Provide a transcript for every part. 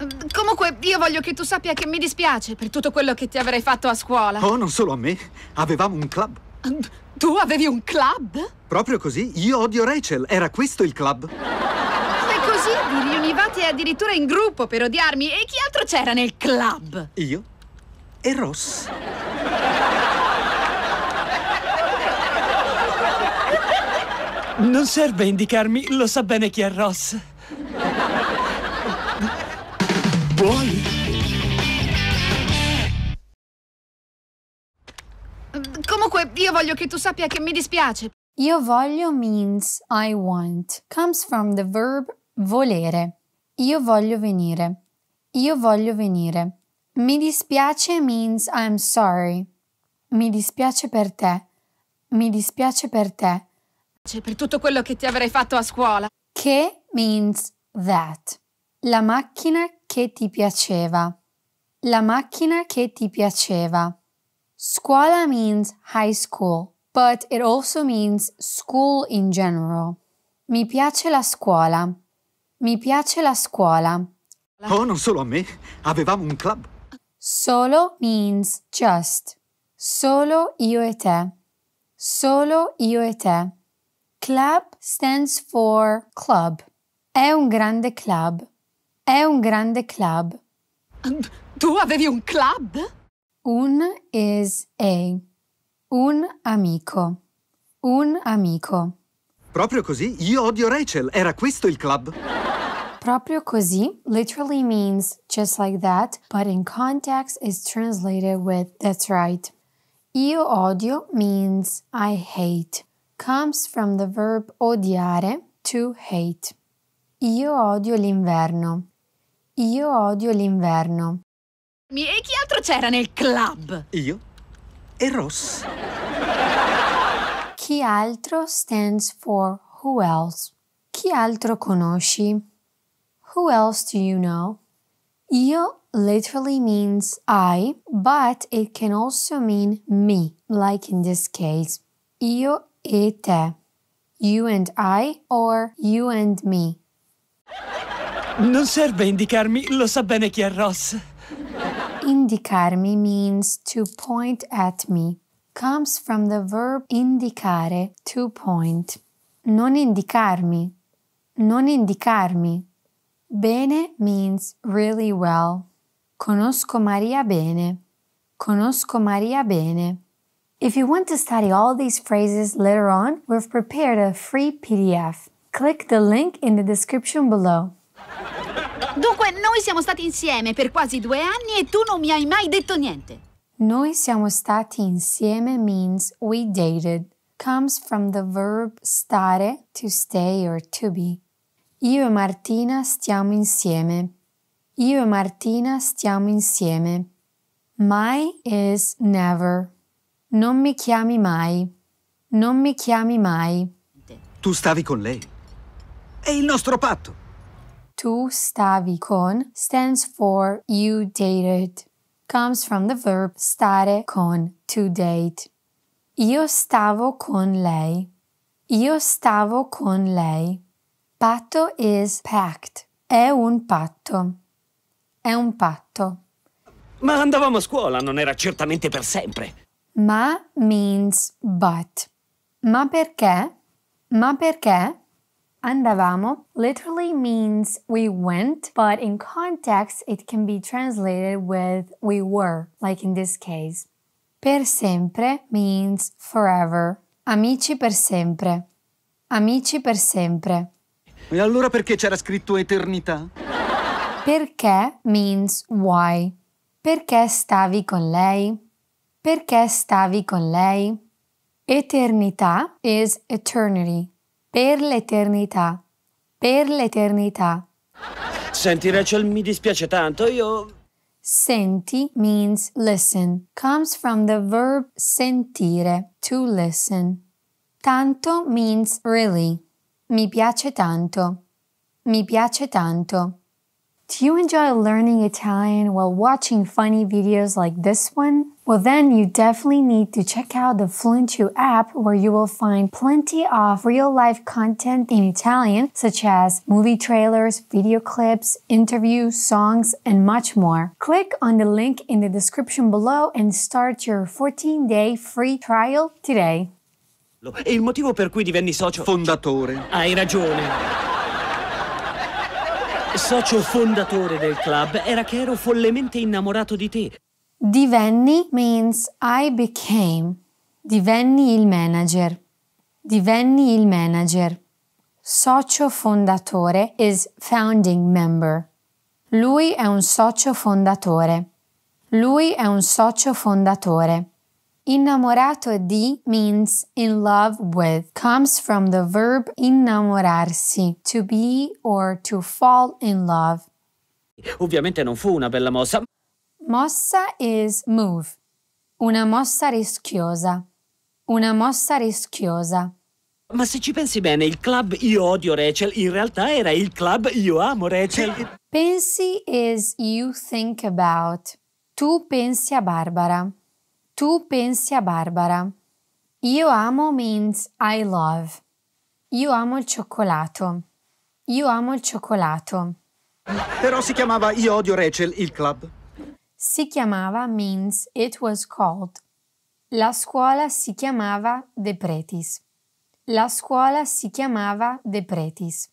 Ehm, comunque, io voglio che tu sappia che mi dispiace per tutto quello che ti avrei fatto a scuola. Oh, non solo a me. Avevamo un club. Ehm, tu avevi un club? Proprio così. Io odio Rachel. Era questo il club. E così vi riunivate addirittura in gruppo per odiarmi. E chi altro c'era nel club? Io e Ross. Non serve indicarmi, lo sa bene chi è Ross buoni. Comunque, io voglio che tu sappia che mi dispiace. Io voglio means I want. Comes from the verb volere. Io voglio venire. Io voglio venire. Mi dispiace means I'm sorry. Mi dispiace per te. Mi dispiace per te. C'è per tutto quello che ti avrei fatto a scuola. Che means that. La macchina che ti piaceva. La macchina che ti piaceva. Scuola means high school, but it also means school in general. Mi piace la scuola. Mi piace la scuola. Oh, non solo a me. Avevamo un club. Solo means just. Solo io e te. Solo io e te. Club stands for club. È un grande club. È un grande club. Tu avevi un club? Un is a. Un amico. Un amico. Proprio così? Io odio Rachel. Era questo il club? Proprio così literally means just like that, but in context is translated with that's right. Io odio means I hate. Comes from the verb odiare to hate. Io odio l'inverno. Io odio l'inverno. E chi altro c'era nel club? Io e Ross. Chi altro stands for who else? Chi altro conosci? Who else do you know? Io literally means I, but it can also mean me, like in this case. Io e te. You and I or you and me. Non serve indicarmi, lo sa bene chi è Ross. Indicarmi means to point at me. Comes from the verb indicare, to point. Non indicarmi. Non indicarmi. Bene means really well. Conosco Maria bene. Conosco Maria bene. If you want to study all these phrases later on, we've prepared a free PDF. Click the link in the description below. Dunque, noi siamo stati insieme per quasi due anni e tu non mi hai mai detto niente. Noi siamo stati insieme means we dated, comes from the verb stare, to stay or to be. Io e Martina stiamo insieme. Io e Martina stiamo insieme. Mai is never. Non mi chiami mai. Non mi chiami mai. Tu stavi con lei. È il nostro patto tu stavi con stands for you dated. Comes from the verb stare con, to date. Io stavo con lei. Io stavo con lei. Patto is pact. È un patto. È un patto. Ma andavamo a scuola, non era certamente per sempre. Ma means but. Ma perché? Ma perché? Andavamo literally means we went, but in context it can be translated with we were, like in this case. Per sempre means forever. Amici per sempre. Amici per sempre. E allora perché c'era scritto eternità? Perché means why. Perché stavi con lei? Perché stavi con lei? Eternità is eternity. Per l'eternità. Per l'eternità. Senti Rachel, mi dispiace tanto, io... Senti means listen, comes from the verb sentire, to listen. Tanto means really. Mi piace tanto. Mi piace tanto. Do you enjoy learning Italian while watching funny videos like this one? Well, then you definitely need to check out the Fluentu app where you will find plenty of real life content in Italian, such as movie trailers, video clips, interviews, songs, and much more. Click on the link in the description below and start your 14 day free trial today. E il motivo per cui divenni socio fondatore. Hai ragione. Socio fondatore del club era che ero follemente innamorato di te Divenni means I became. Divenni il manager. Divenni il manager. Socio fondatore is founding member. Lui è un socio fondatore. Lui è un socio fondatore. Innamorato di means in love with, comes from the verb innamorarsi, to be or to fall in love. Ovviamente non fu una bella mossa mossa is move. Una mossa rischiosa. Una mossa rischiosa. Ma se ci pensi bene, il club Io odio Rachel in realtà era il club Io amo Rachel. Pensi is you think about. Tu pensi a Barbara. Tu pensi a Barbara. Io amo means I love. Io amo il cioccolato. Io amo il cioccolato. Però si chiamava Io odio Rachel il club. Si chiamava means it was called. La scuola si chiamava De Pretis. La scuola si chiamava De Pretis.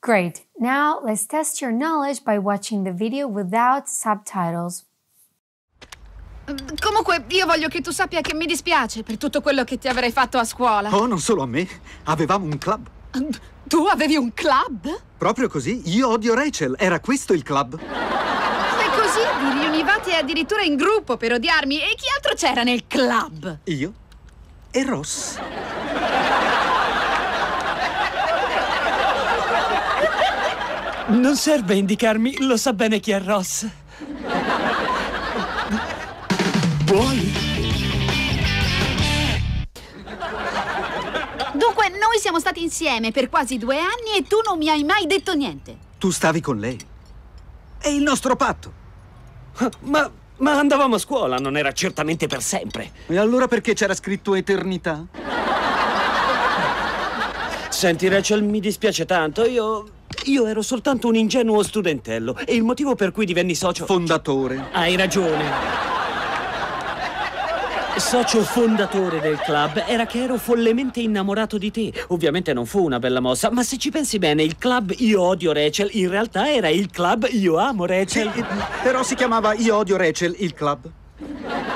Great! Now let's test your knowledge by watching the video without subtitles. Comunque, io voglio che tu sappia che mi dispiace per tutto quello che ti avrei fatto a scuola. Oh, non solo a me. Avevamo un club. Tu avevi un club? Proprio così. Io odio Rachel. Era questo il club eravate addirittura in gruppo per odiarmi. E chi altro c'era nel club? Io e Ross. Non serve indicarmi, lo sa bene chi è Ross. Vuoi? Dunque, noi siamo stati insieme per quasi due anni e tu non mi hai mai detto niente. Tu stavi con lei. È il nostro patto. Ma, ma andavamo a scuola, non era certamente per sempre. E allora perché c'era scritto eternità? Senti, Rachel, mi dispiace tanto. Io. Io ero soltanto un ingenuo studentello e il motivo per cui divenni socio. Fondatore. Hai ragione. Socio fondatore del club, era che ero follemente innamorato di te. Ovviamente non fu una bella mossa, ma se ci pensi bene, il club Io odio Rachel in realtà era il club Io amo Rachel. Sì, però si chiamava Io odio Rachel il club.